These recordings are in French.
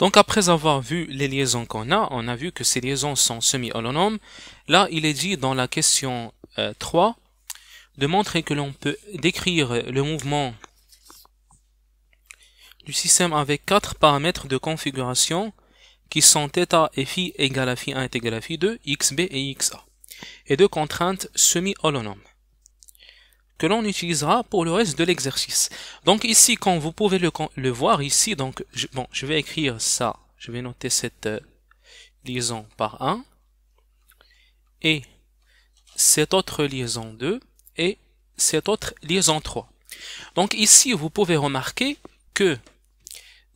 Donc après avoir vu les liaisons qu'on a, on a vu que ces liaisons sont semi-holonomes. Là, il est dit dans la question 3 euh, de montrer que l'on peut décrire le mouvement du système avec quatre paramètres de configuration qui sont θ et φ égale à φ 1 est 2, xb et xa, et deux contraintes semi-holonomes que l'on utilisera pour le reste de l'exercice. Donc ici, quand vous pouvez le, voir ici, donc je, bon, je vais écrire ça, je vais noter cette euh, liaison par 1, et cette autre liaison 2, et cette autre liaison 3. Donc ici, vous pouvez remarquer que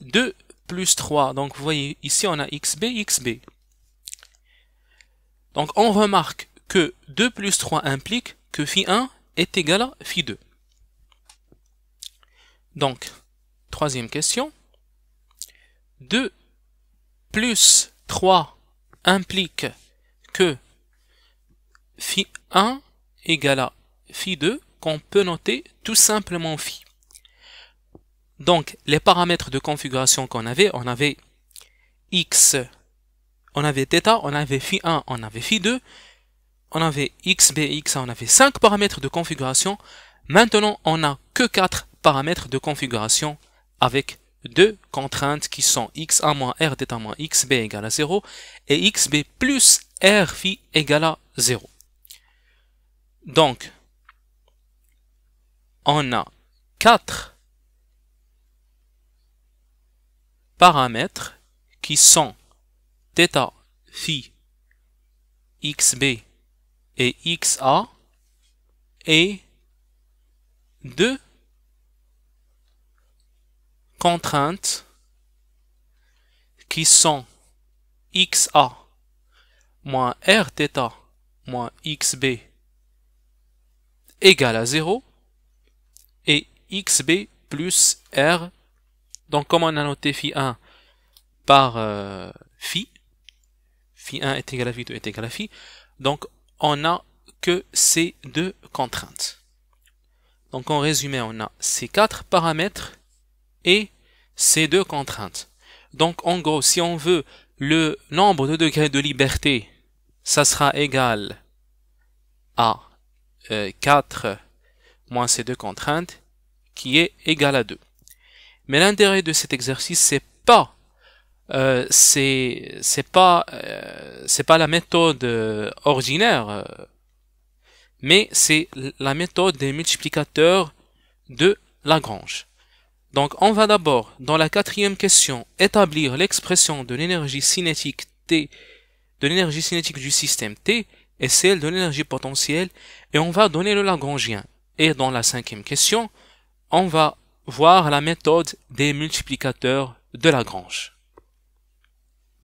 2 plus 3, donc vous voyez ici on a xb, xb. Donc on remarque que 2 plus 3 implique que phi 1 est égal à phi 2. Donc, troisième question. 2 plus 3 implique que phi 1 égale à phi 2 qu'on peut noter tout simplement phi. Donc, les paramètres de configuration qu'on avait, on avait x, on avait θ, on avait phi 1, on avait phi 2, on avait XBX, on avait 5 paramètres de configuration. Maintenant, on n'a que 4 paramètres de configuration avec deux contraintes qui sont x moins r moins xb égale à 0 et xb plus r phi égale à 0. Donc, on a 4 paramètres qui sont θ phi xb et XA est deux contraintes qui sont XA moins Rθ moins XB égale à 0 et XB plus R. Donc comme on a noté phi 1 par euh, phi, phi 1 est égal à phi 2 est égal à phi, donc on n'a que ces deux contraintes. Donc en résumé, on a ces quatre paramètres et ces deux contraintes. Donc en gros, si on veut le nombre de degrés de liberté, ça sera égal à 4 euh, moins ces deux contraintes, qui est égal à 2. Mais l'intérêt de cet exercice, c'est pas euh, c'est c'est pas euh, c'est pas la méthode euh, ordinaire, mais c'est la méthode des multiplicateurs de Lagrange. Donc on va d'abord, dans la quatrième question, établir l'expression de l'énergie cinétique T, de l'énergie cinétique du système T et celle de l'énergie potentielle, et on va donner le Lagrangien. Et dans la cinquième question, on va voir la méthode des multiplicateurs de Lagrange.